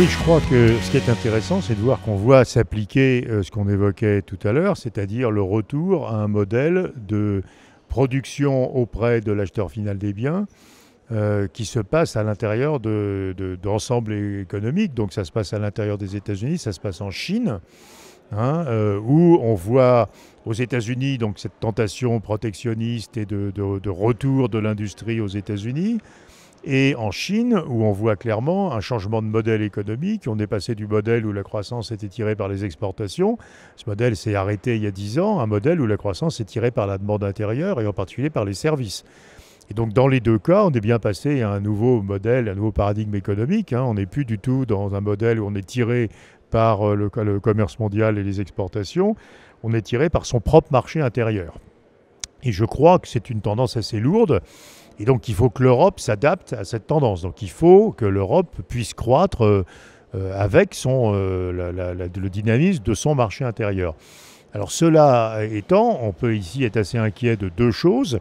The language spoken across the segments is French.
Oui, je crois que ce qui est intéressant, c'est de voir qu'on voit s'appliquer euh, ce qu'on évoquait tout à l'heure, c'est-à-dire le retour à un modèle de production auprès de l'acheteur final des biens. Euh, qui se passe à l'intérieur d'ensembles de, économiques. Donc ça se passe à l'intérieur des États-Unis, ça se passe en Chine, hein, euh, où on voit aux États-Unis cette tentation protectionniste et de, de retour de l'industrie aux États-Unis. Et en Chine, où on voit clairement un changement de modèle économique, on est passé du modèle où la croissance était tirée par les exportations, ce modèle s'est arrêté il y a 10 ans, un modèle où la croissance est tirée par la demande intérieure et en particulier par les services. Et donc dans les deux cas, on est bien passé à un nouveau modèle, un nouveau paradigme économique. Hein. On n'est plus du tout dans un modèle où on est tiré par euh, le commerce mondial et les exportations, on est tiré par son propre marché intérieur. Et je crois que c'est une tendance assez lourde et donc il faut que l'Europe s'adapte à cette tendance. Donc il faut que l'Europe puisse croître euh, euh, avec son, euh, le dynamisme de son marché intérieur. Alors cela étant, on peut ici être assez inquiet de deux choses.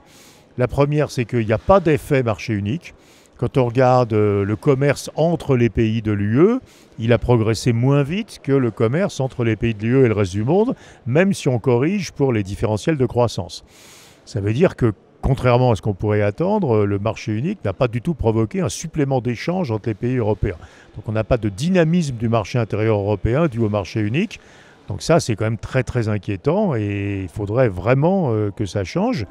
La première, c'est qu'il n'y a pas d'effet marché unique. Quand on regarde le commerce entre les pays de l'UE, il a progressé moins vite que le commerce entre les pays de l'UE et le reste du monde, même si on corrige pour les différentiels de croissance. Ça veut dire que Contrairement à ce qu'on pourrait attendre, euh, le marché unique n'a pas du tout provoqué un supplément d'échanges entre les pays européens. Donc on n'a pas de dynamisme du marché intérieur européen dû au marché unique. Donc ça, c'est quand même très très inquiétant et il faudrait vraiment euh, que ça change.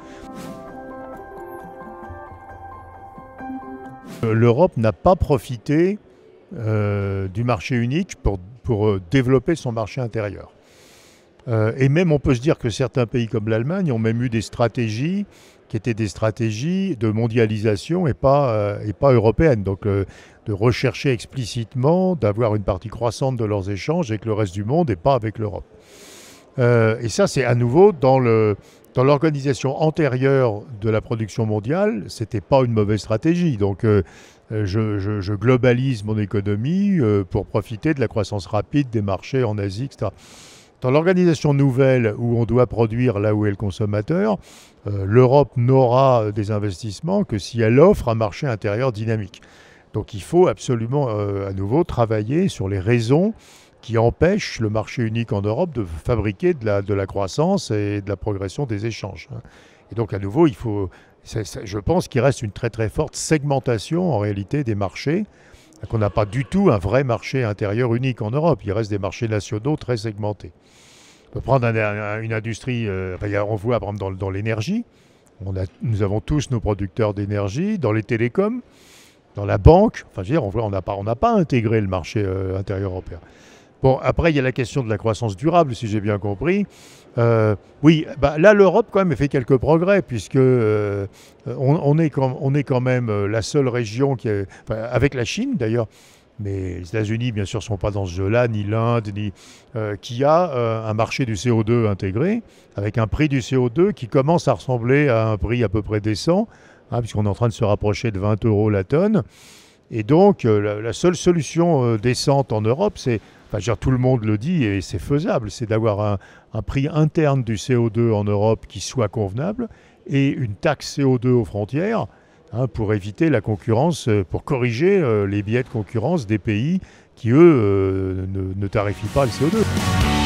Euh, L'Europe n'a pas profité du marché unique pour, pour développer son marché intérieur. Euh, et même on peut se dire que certains pays comme l'Allemagne ont même eu des stratégies qui étaient des stratégies de mondialisation et pas, euh, et pas européennes. Donc euh, de rechercher explicitement d'avoir une partie croissante de leurs échanges avec le reste du monde et pas avec l'Europe. et ça, c'est à nouveau dans le, dans l'organisation antérieure de la production mondiale, c'était pas une mauvaise stratégie. Donc, je, globalise mon économie pour profiter de la croissance rapide des marchés en Asie, etc. Dans l'organisation nouvelle où on doit produire là où est le consommateur, euh, l'Europe n'aura euh, des investissements que si elle offre un marché intérieur dynamique. Donc il faut absolument euh, à nouveau travailler sur les raisons qui empêchent le marché unique en Europe de fabriquer de la, croissance et de la progression des échanges. Et donc à nouveau, il faut, je pense qu'il reste une très très forte segmentation en réalité des marchés qu'on n'a pas du tout un vrai marché intérieur unique en Europe. Il reste des marchés nationaux très segmentés. On peut prendre une industrie, euh, on voit par exemple dans, l'énergie, nous avons tous nos producteurs d'énergie, dans les télécoms, dans la banque, enfin je veux dire, on n'a pas, intégré le marché euh, intérieur européen. Bon, après, il y a la question de la croissance durable, si j'ai bien compris. Euh, oui, bah, là, l'Europe, quand même, fait quelques progrès, puisque euh, on, est quand, on, est quand, même euh, la seule région qui avec la Chine d'ailleurs, mais les États-Unis, bien sûr, ne sont pas dans ce jeu-là, ni l'Inde, ni qui a un marché du CO2 intégré, avec un prix du CO2 qui commence à ressembler à un prix à peu près décent, hein, puisqu'on est en train de se rapprocher de 20 euros la tonne. Et donc, euh, la, seule solution euh, décente en Europe, c'est, enfin, tout le monde le dit et c'est faisable, c'est d'avoir un, prix interne du CO2 en Europe qui soit convenable et une taxe CO2 aux frontières hein, pour éviter la concurrence, euh, pour corriger les billets de concurrence des pays qui, eux, ne, ne tarifient pas le CO2.